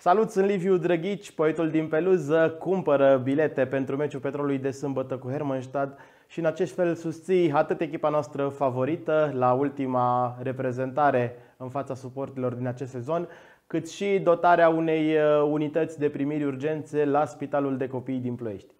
Salut, sunt Liviu Drăghici, poetul din Peluză, cumpără bilete pentru meciul Petrolului de sâmbătă cu Hermannstadt și în acest fel susții atât echipa noastră favorită la ultima reprezentare în fața suportilor din acest sezon, cât și dotarea unei uh, unități de primiri urgențe la Spitalul de Copii din Ploiești.